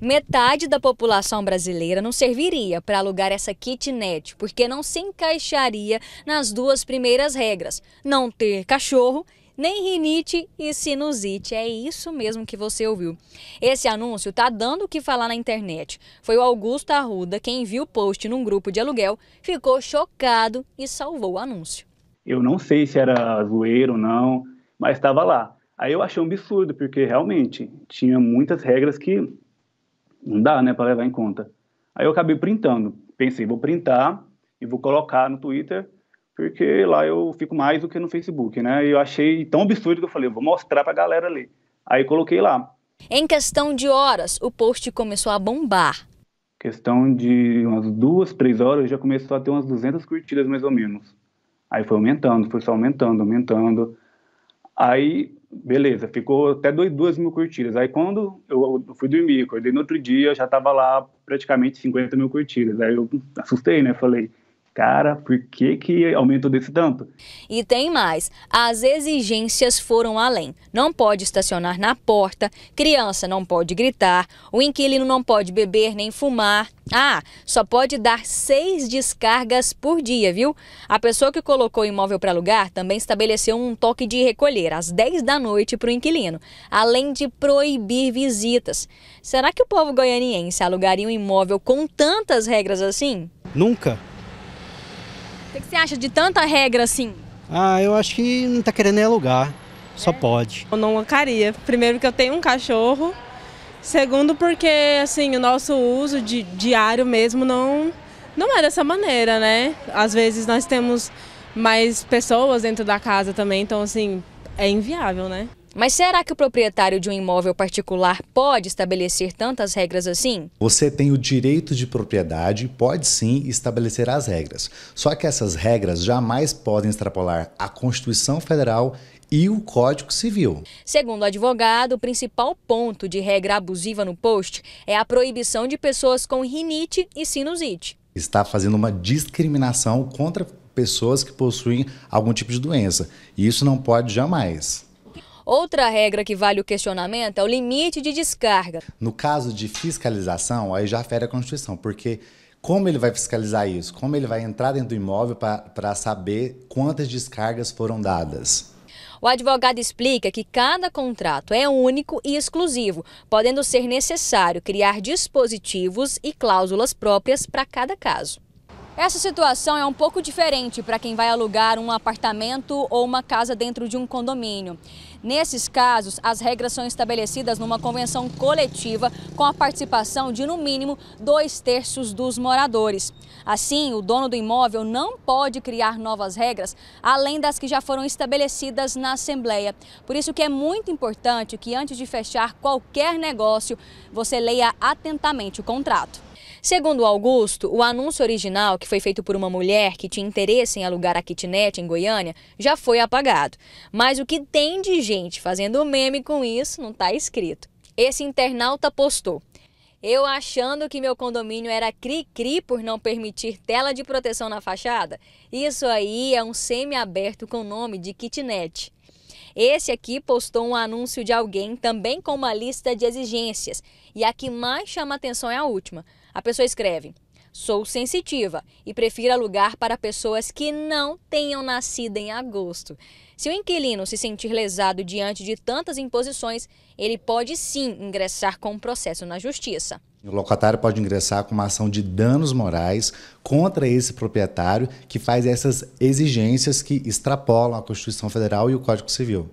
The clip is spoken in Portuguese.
Metade da população brasileira não serviria para alugar essa kitnet, porque não se encaixaria nas duas primeiras regras: não ter cachorro nem rinite e sinusite. É isso mesmo que você ouviu. Esse anúncio tá dando o que falar na internet. Foi o Augusto Arruda quem viu o post num grupo de aluguel, ficou chocado e salvou o anúncio. Eu não sei se era zoeiro ou não, mas estava lá. Aí eu achei um absurdo, porque realmente tinha muitas regras que não dá, né, para levar em conta. Aí eu acabei printando. Pensei, vou printar e vou colocar no Twitter, porque lá eu fico mais do que no Facebook, né? E eu achei tão absurdo que eu falei, vou mostrar para a galera ali. Aí coloquei lá. Em questão de horas, o post começou a bombar. Questão de umas duas, três horas, já começou a ter umas 200 curtidas mais ou menos. Aí foi aumentando, foi só aumentando, aumentando. Aí beleza, ficou até dois, duas mil curtidas. Aí quando eu fui dormir, acordei no outro dia, já tava lá praticamente 50 mil curtidas. Aí eu assustei, né? Falei, Cara, por que, que aumentou desse tanto? E tem mais: as exigências foram além. Não pode estacionar na porta, criança não pode gritar, o inquilino não pode beber nem fumar. Ah, só pode dar seis descargas por dia, viu? A pessoa que colocou o imóvel para alugar também estabeleceu um toque de recolher às 10 da noite para o inquilino, além de proibir visitas. Será que o povo goianiense alugaria um imóvel com tantas regras assim? Nunca. O que você acha de tanta regra assim? Ah, eu acho que não está querendo alugar, só é? pode. Eu não locaria. Primeiro que eu tenho um cachorro, segundo porque assim o nosso uso de, diário mesmo não não é dessa maneira, né? Às vezes nós temos mais pessoas dentro da casa também, então assim é inviável, né? Mas será que o proprietário de um imóvel particular pode estabelecer tantas regras assim? Você tem o direito de propriedade, pode sim estabelecer as regras. Só que essas regras jamais podem extrapolar a Constituição Federal e o Código Civil. Segundo o advogado, o principal ponto de regra abusiva no post é a proibição de pessoas com rinite e sinusite. Está fazendo uma discriminação contra pessoas que possuem algum tipo de doença. E isso não pode jamais. Outra regra que vale o questionamento é o limite de descarga. No caso de fiscalização, aí já fere a Constituição, porque como ele vai fiscalizar isso? Como ele vai entrar dentro do imóvel para saber quantas descargas foram dadas? O advogado explica que cada contrato é único e exclusivo, podendo ser necessário criar dispositivos e cláusulas próprias para cada caso. Essa situação é um pouco diferente para quem vai alugar um apartamento ou uma casa dentro de um condomínio. Nesses casos, as regras são estabelecidas numa convenção coletiva com a participação de, no mínimo, dois terços dos moradores. Assim, o dono do imóvel não pode criar novas regras além das que já foram estabelecidas na Assembleia. Por isso que é muito importante que, antes de fechar qualquer negócio, você leia atentamente o contrato. Segundo Augusto, o anúncio original, que foi feito por uma mulher que tinha interesse em alugar a kitnet em Goiânia, já foi apagado. Mas o que tem de gente fazendo meme com isso não está escrito. Esse internauta postou. Eu achando que meu condomínio era cri-cri por não permitir tela de proteção na fachada? Isso aí é um semi-aberto com o nome de kitnet. Esse aqui postou um anúncio de alguém também com uma lista de exigências. E a que mais chama atenção é a última. A pessoa escreve: Sou sensitiva e prefiro alugar para pessoas que não tenham nascido em agosto. Se o inquilino se sentir lesado diante de tantas imposições, ele pode sim ingressar com um processo na justiça. O locatário pode ingressar com uma ação de danos morais contra esse proprietário que faz essas exigências que extrapolam a Constituição Federal e o Código Civil.